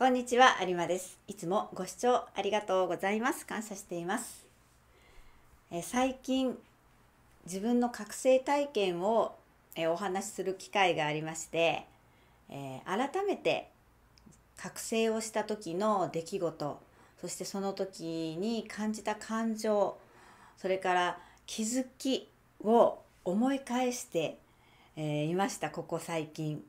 こんにちは、有馬です。いつもご視聴ありがとうございます。感謝しています。え最近、自分の覚醒体験をえお話しする機会がありまして、えー、改めて覚醒をした時の出来事、そしてその時に感じた感情、それから気づきを思い返して、えー、いました、ここ最近。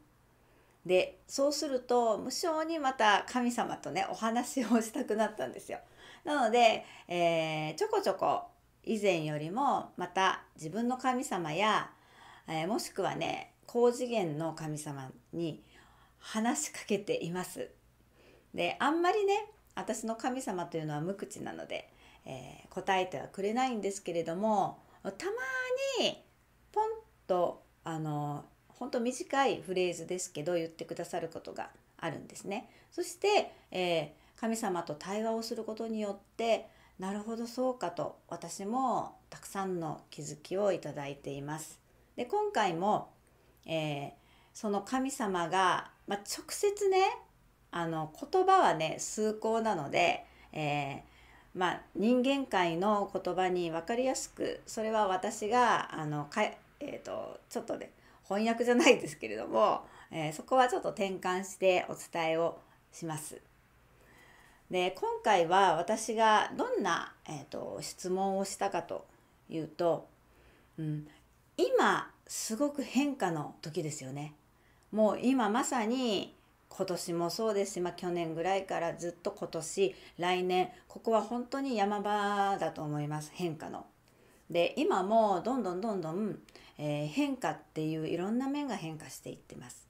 でそうすると無性にまた神様とねお話をしたくなったんですよ。なので、えー、ちょこちょこ以前よりもまた自分の神様や、えー、もしくはね高次元の神様に話しかけています。であんまりね私の神様というのは無口なので、えー、答えてはくれないんですけれどもたまにポンとあの本当短いフレーズですけど言ってくださることがあるんですね。そして、えー、神様と対話をすることによってなるほどそうかと私もたくさんの気づきをいただいています。で今回も、えー、その神様が、まあ、直接ねあの言葉はね崇高なので、えー、まあ、人間界の言葉に分かりやすくそれは私があのか、えーと、ちょっとね翻訳じゃないですけれども、えー、そこはちょっと転換してお伝えをします。で今回は私がどんな、えーと、質問をしたかというと、うん、今すごく変化の時ですよね。もう今まさに今年もそうですし、まあ、去年ぐらいからずっと今年来年ここは本当に山場だと思います変化の。で今もどんどんどんどんえー、変化っていういろんな面が変化していってます。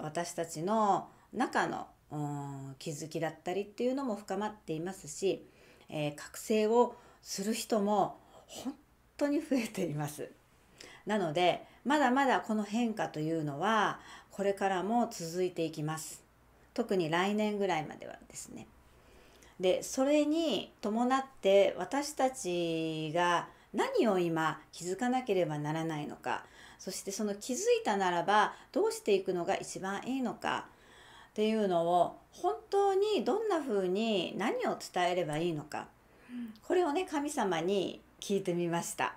私たちの中の気づきだったりっていうのも深まっていますし、えー、覚醒をする人も本当に増えています。なのでまだまだこの変化というのはこれからも続いていきます。特に来年ぐらいまではですね。でそれに伴って私たちが何を今気づかなければならないのかそしてその気づいたならばどうしていくのが一番いいのかっていうのを本当にどんな風に何を伝えればいいのかこれをね神様に聞いてみました。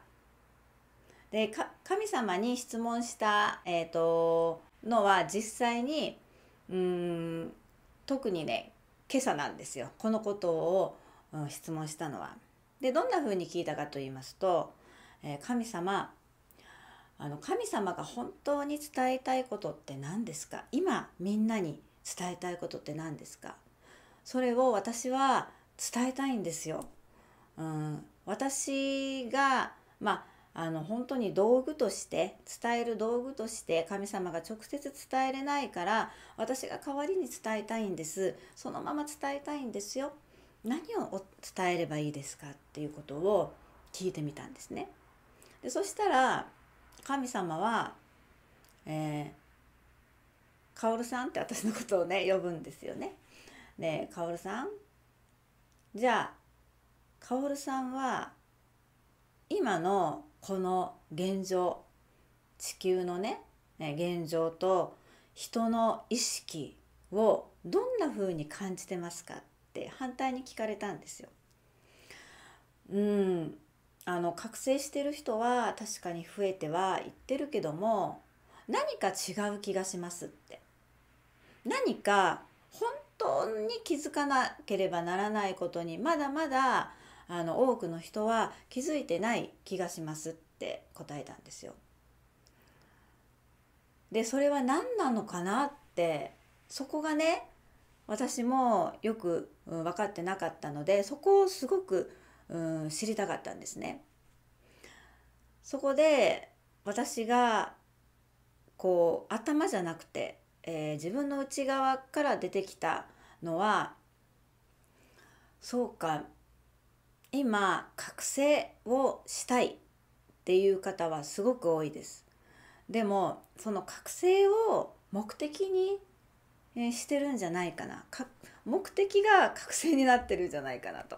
で神様に質問した、えーと、とのは実際にうん特にね今朝なんですよこのことを質問したのは。でどんな風に聞いたかと言いますと、えー、神様あの神様が本当に伝えたいことって何ですか今みんなに伝えたいことって何ですかそれを私は伝えたいんですよ。うん、私が、まあ、あの本当に道具として伝える道具として神様が直接伝えれないから私が代わりに伝えたいんですそのまま伝えたいんですよ何を伝えればいいですかっていうことを聞いてみたんですね。でそしたら神様は、えー、カオルさんって私のことをね呼ぶんですよね。ねカオルさんじゃあカオルさんは今のこの現状地球のね現状と人の意識をどんな風に感じてますかって反対に聞かれたんですよ。うんあの覚醒してる人は確かに増えては言ってるけども何か違う気がしますって何か本当に気づかなければならないことにまだまだあの多くの人は気づいてない気がしますって答えたんですよ。でそれは何なのかなってそこがね私もよく、分かってなかったのでそこをすごく、うん、知りたかったんですね。そこで私がこう頭じゃなくて、えー、自分の内側から出てきたのはそうか今覚醒をしたいっていう方はすごく多いです。でもその覚醒を目的にえしてるんじゃないかなか目的が覚醒になってるんじゃないかなと。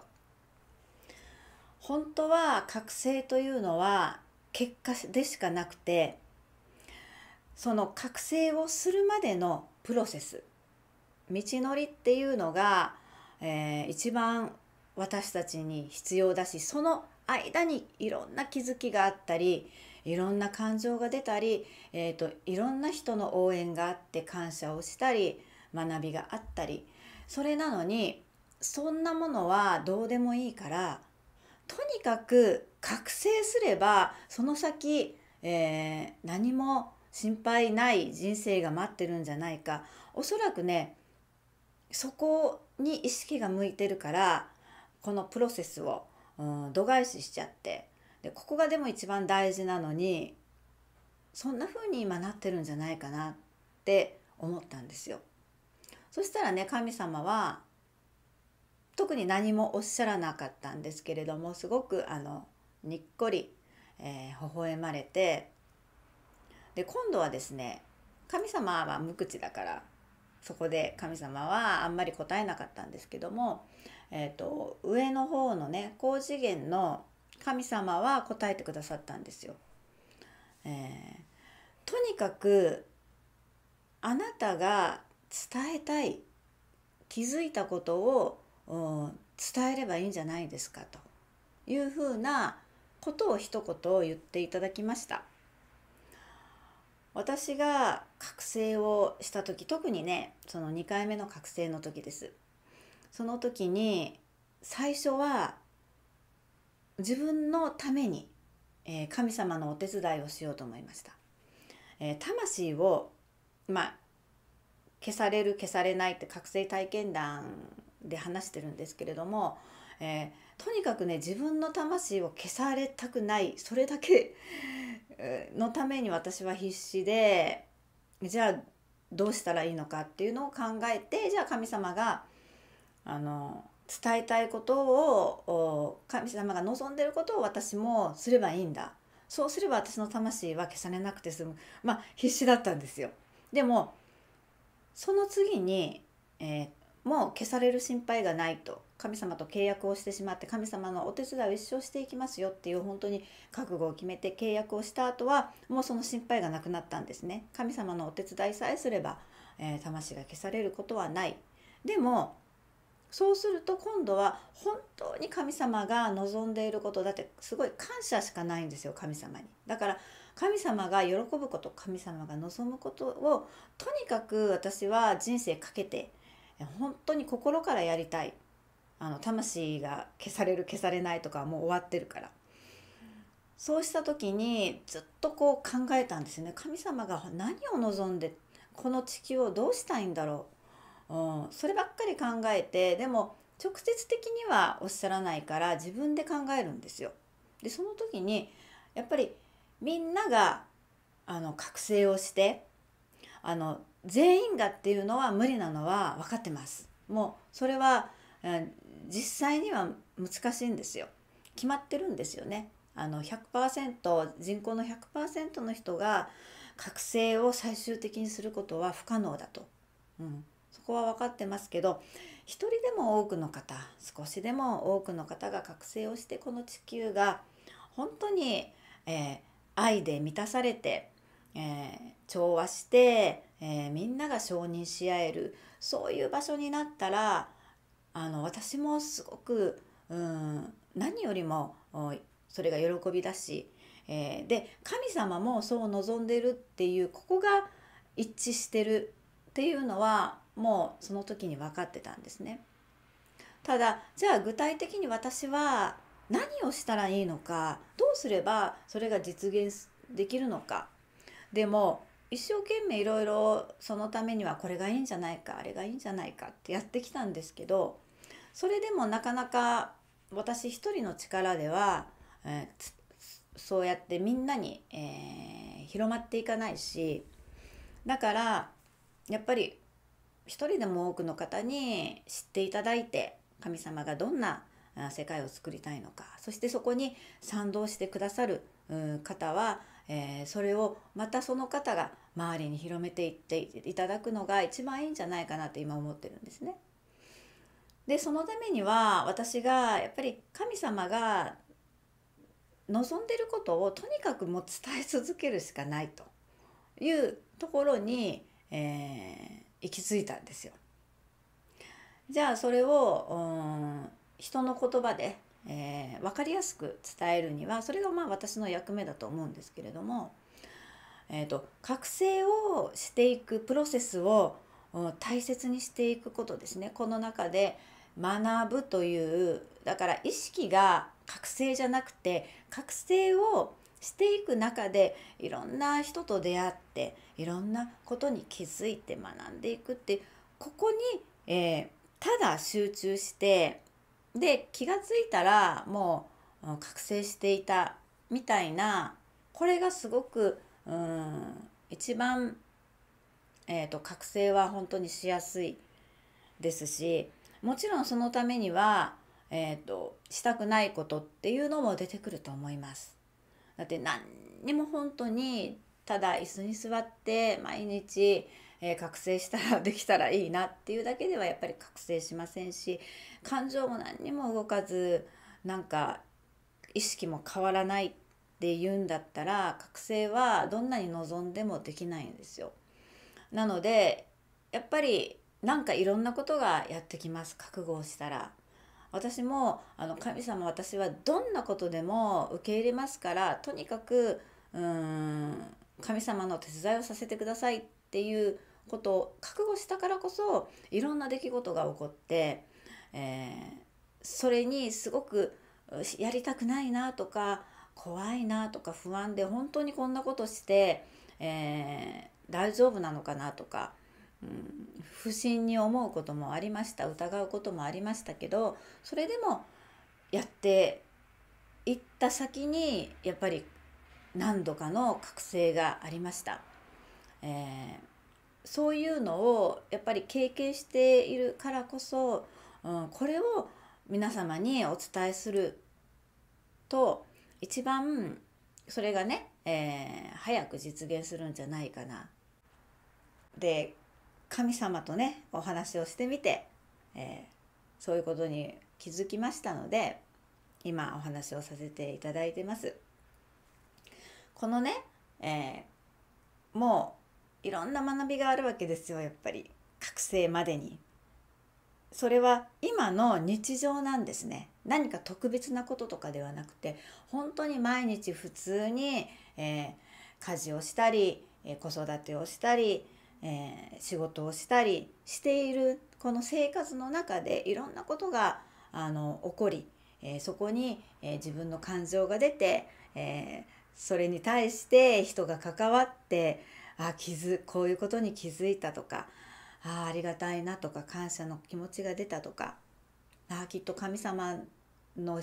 本当は覚醒というのは結果でしかなくてその覚醒をするまでのプロセス道のりっていうのが、えー、一番私たちに必要だしその間にいろんな気づきがあったりいろんな感情が出たり、えーといろんな人の応援があって感謝をしたり学びがあったりそれなのにそんなものはどうでもいいからとにかく覚醒すればその先、えー、何も心配ない人生が待ってるんじゃないかおそらくねそこに意識が向いてるからこのプロセスを、うん、度外視しちゃってでここがでも一番大事なのにそんな風に今なってるんじゃないかなって思ったんですよ。そしたらね神様は特に何もおっしゃらなかったんですけれどもすごくあのにっこり、えー、微笑まれてで今度はですね神様は無口だからそこで神様はあんまり答えなかったんですけども、えーと、上の方のね高次元の神様は答えてくださったんですよ。えー、とにかくあなたが伝えたい気づいたことを伝えればいいんじゃないですかというふうなことを一言言っていただきました私が覚醒をした時特にねその2回目の覚醒の時ですその時に最初は自分のために、え神様のお手伝いをしようと思いました、え魂をまあ消される消されないって覚醒体験談で話してるんですけれども、えー、とにかくね自分の魂を消されたくないそれだけのために私は必死でじゃあどうしたらいいのかっていうのを考えてじゃあ神様があの伝えたいことを神様が望んでることを私もすればいいんだそうすれば私の魂は消されなくて済むまあ必死だったんですよ。でもその次に、えー、もう消される心配がないと神様と契約をしてしまって神様のお手伝いを一生していきますよっていう本当に覚悟を決めて契約をした後はもうその心配がなくなったんですね神様のお手伝いさえすれば、えー、魂が消されることはないでもそうすると今度は本当に神様が望んでいることだってすごい感謝しかないんですよ神様にだから神様が喜ぶこと神様が望むことをとにかく私は人生かけて本当に心からやりたいあの魂が消される消されないとかもう終わってるからそうした時にずっとこう考えたんですよね神様が何を望んでこの地球をどうしたいんだろう、うん、そればっかり考えてでも直接的にはおっしゃらないから自分で考えるんですよ。でその時にやっぱりみんながあの覚醒をしてあの全員がっていうのは無理なのは分かってます。もうそれは実際には難しいんですよ。決まってるんですよね。あの100%人口の100%の人が覚醒を最終的にすることは不可能だと、うん、そこは分かってますけど一人でも多くの方少しでも多くの方が覚醒をしてこの地球が本当に、え愛で満たされて、えー、調和して、えー、みんなが承認し合えるそういう場所になったらあの私もすごくうん何よりもそれが喜びだし、えー、で神様もそう望んでるっていうここが一致してるっていうのはもうその時に分かってたんですね。ただじゃあ具体的に私は何をしたらいいのかどうすればそれが実現できるのかでも一生懸命いろいろそのためにはこれがいいんじゃないかあれがいいんじゃないかってやってきたんですけどそれでもなかなか私一人の力では、えー、そうやってみんなに、えー、広まっていかないしだからやっぱり一人でも多くの方に知っていただいて神様がどんな世界を作りたいのかそしてそこに賛同してくださる方は、えー、それをまたその方が周りに広めていっていただくのが一番いいんじゃないかなって今思ってるんですね。でそのためには私がやっぱり神様が望んでることをとにかくもう伝え続けるしかないというところに、えー、行き着いたんですよ。じゃあそれを、人の言葉で、えー、分かりやすく伝えるにはそれがまあ私の役目だと思うんですけれども、えーと、覚醒をしていくプロセスを大切にしていくことですねこの中で学ぶというだから意識が覚醒じゃなくて覚醒をしていく中でいろんな人と出会っていろんなことに気づいて学んでいくってここに、えー、ただ集中してで気が付いたらもう覚醒していたみたいなこれがすごくうん一番、えーと、覚醒は本当にしやすいですしもちろんそのためには、えーとしたくないことっていうのも出てくると思います。だって何にも本当にただ椅子に座って毎日えー、覚醒したらできたらいいなっていうだけではやっぱり覚醒しませんし感情も何にも動かずなんか意識も変わらないって言うんだったら覚醒はどんなに望んでもできないんですよ。なのでやっぱりなんかいろんなことがやってきます覚悟をしたら。私もあの神様私はどんなことでも受け入れますからとにかくうーん神様の手伝いをさせてくださいっていうことを覚悟したからこそいろんな出来事が起こって、えー、それにすごくやりたくないなとか怖いなとか不安で本当にこんなことして、えー、大丈夫なのかなとか、うん、不審に思うこともありました疑うこともありましたけどそれでもやっていった先にやっぱり何度かの覚醒がありました。えーそういうのをやっぱり経験しているからこそ、うん、これを皆様にお伝えすると一番それがね、えー、早く実現するんじゃないかな。で神様とねお話をしてみて、えー、そういうことに気づきましたので今お話をさせていただいてます。このね、えー、もういろんな学びがあるわけですよやっぱり覚醒までに。それは今の日常なんですね何か特別なこととかではなくて本当に毎日普通に、えー、家事をしたり、えー、子育てをしたり、えー、仕事をしたりしているこの生活の中でいろんなことがあの起こり、えそこに、え自分の感情が出て、えそれに対して人が関わって、あ気づこういうことに気づいたとかあありがたいなとか感謝の気持ちが出たとかあきっと神様の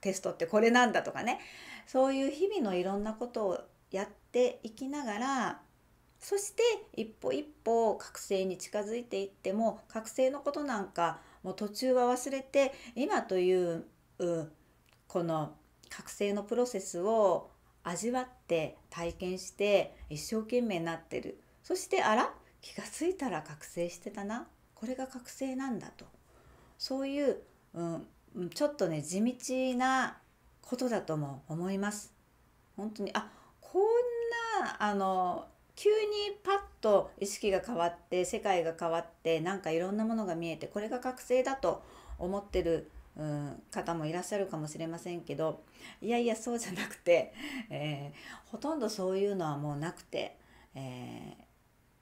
テストってこれなんだとかねそういう日々のいろんなことをやっていきながらそして一歩一歩覚醒に近づいていっても覚醒のことなんかもう途中は忘れて今というこの覚醒のプロセスを味わって体験して一生懸命なってるそしてあら気が付いたら覚醒してたなこれが覚醒なんだとそういう、うん、ちょっとね地道なことだとも思います。本当にあこんなあの急にパッと意識が変わって世界が変わってなんかいろんなものが見えてこれが覚醒だと思ってるうん、方もいらっしゃるかもしれませんけどいやいやそうじゃなくて、えー、ほとんどそういうのはもうなくて、えー、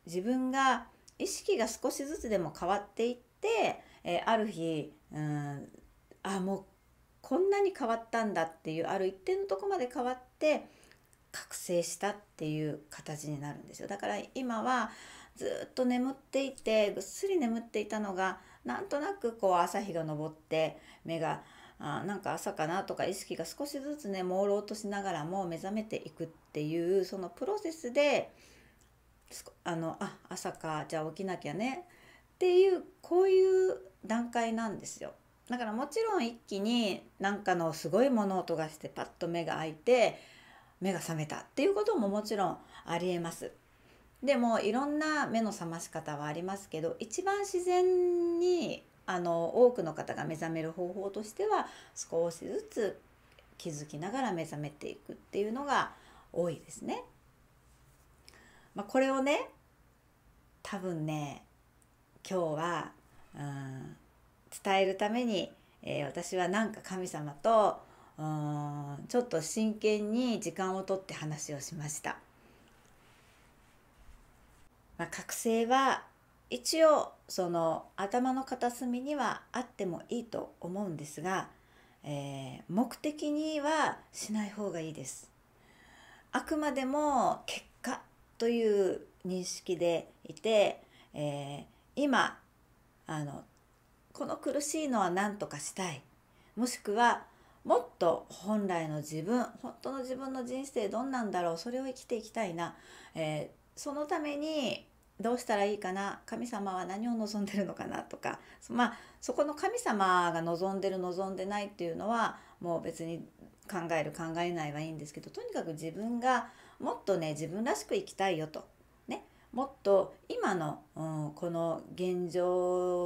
自分が意識が少しずつでも変わっていって、えー、ある日、うん、あもうこんなに変わったんだっていうある一定のとこまで変わって覚醒したっていう形になるんですよだから今はずっと眠っていてぐっすり眠っていたのがなんとなくこう朝日が昇って目があなんか朝かなとか意識が少しずつね朦朧としながらも目覚めていくっていうそのプロセスであのあ朝かじゃあ起きなきゃねっていうこういう段階なんですよ。だからもちろん一気に何かのすごい物音がしてパッと目が開いて目が覚めたっていうことももちろんありえます。でもいろんな目の覚まし方はありますけど一番自然にあの多くの方が目覚める方法としては少しずつ気づきながら目覚めていくっていうのが多いですね。まあ、これをね多分ね今日は、うん、伝えるために、えー、私はなんか神様とちょっと真剣に時間をとって話をしました。まあ、覚醒は一応その頭の片隅にはあってもいいと思うんですが、えー、目的にはしない方がいいです。あくまでも結果という認識でいて、えー、今あのこの苦しいのは何とかしたいもしくはもっと本来の自分本当の自分の人生どんなんだろうそれを生きていきたいな、えー、そのためにどうしたらいいかな神様は何を望んでるのかなとかまあそこの神様が望んでる望んでないっていうのはもう別に考える考えないはいいんですけどとにかく自分がもっとね自分らしく生きたいよと、ね、もっと今の、うん、この現状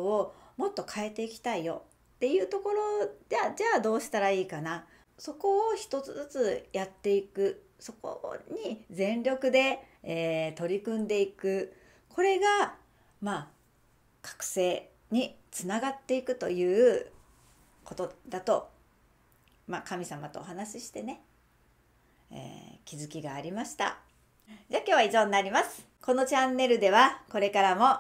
をもっと変えていきたいよっていうところじゃじゃあどうしたらいいかなそこを一つずつやっていくそこに全力で、えー、取り組んでいくこれがまあ覚醒につながっていくということだと、まあ、神様とお話ししてね、えー、気づきがありました。じゃあ今日は以上になります。このチャンネルではこれからも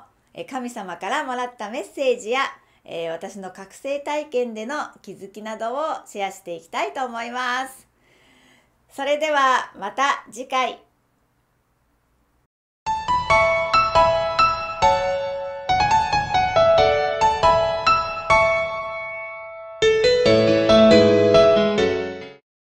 神様からもらったメッセージやえー、私の覚醒体験での気づきなどをシェアしていきたいと思います。それではまた次回。